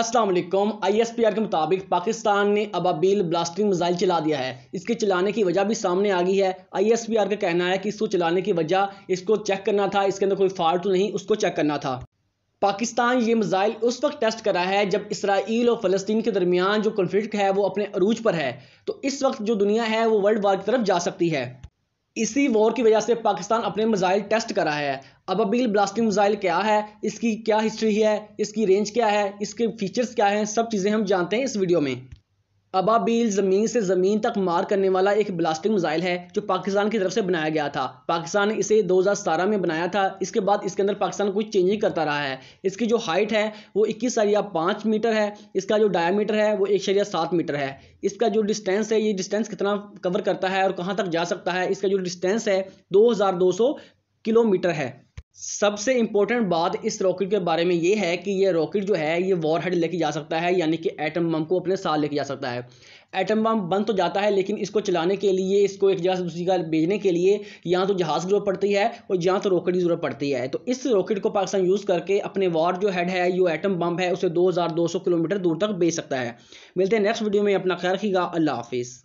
अस्सलाम वालेकुम आईएसपीआर के मुताबिक पाकिस्तान ने अबाबील ब्लास्टिंग मिसाइल चला दिया है इसके चलाने की वजह भी सामने आ गई है आईएसपीआर का कहना है कि इसको चलाने की वजह इसको चेक करना था इसके अंदर कोई फाल्ट तो नहीं उसको चेक करना था पाकिस्तान ये मिसाइल उस वक्त टेस्ट करा है जब इसराइल और फलस्तीन के दरमियान जो कन्फ्लिक्ट है वो अपने अरूज पर है तो इस वक्त जो दुनिया है वो वर्ल्ड वार की तरफ जा सकती है इसी वॉर की वजह से पाकिस्तान अपने मिज़ाइल टेस्ट करा है अब अबील ब्लास्टिंग मिज़ाइल क्या है इसकी क्या हिस्ट्री है इसकी रेंज क्या है इसके फीचर्स क्या हैं सब चीज़ें हम जानते हैं इस वीडियो में अबाबील ज़मीन से ज़मीन तक मार करने वाला एक ब्लास्टिंग मिसाइल है जो पाकिस्तान की तरफ से बनाया गया था पाकिस्तान ने इसे 2017 में बनाया था इसके बाद इसके अंदर पाकिस्तान कुछ चेंजिंग करता रहा है इसकी जो हाइट है वो इक्कीस सरिया पाँच मीटर है इसका जो डायमीटर है वो एक सरिया सात मीटर है इसका जो डिस्टेंस है ये डिस्टेंस कितना कवर करता है और कहाँ तक जा सकता है इसका जो डिस्टेंस है दो किलोमीटर है सबसे इम्पोर्टेंट बात इस रॉकेट के बारे में ये है कि ये रॉकेट जो है ये वॉर हेड लेके जा सकता है यानी कि एटम बम को अपने साथ लेके जा सकता है एटम बम बन तो जाता है लेकिन इसको चलाने के लिए इसको एक जगह से दूसरी जगह भेजने के लिए यहाँ तो जहाज़ की जरूरत पड़ती है और यहाँ तो रॉकेट की जरूरत पड़ती है तो इस रॉकेट को पाकिस्तान यूज़ करके अपने वॉर जो हेड है जो एटम बम है उसे दो किलोमीटर दूर तक भेज सकता है मिलते हैं नेक्स्ट वीडियो में अपना ख्याल रखिएगा अल्लाह हाफिज़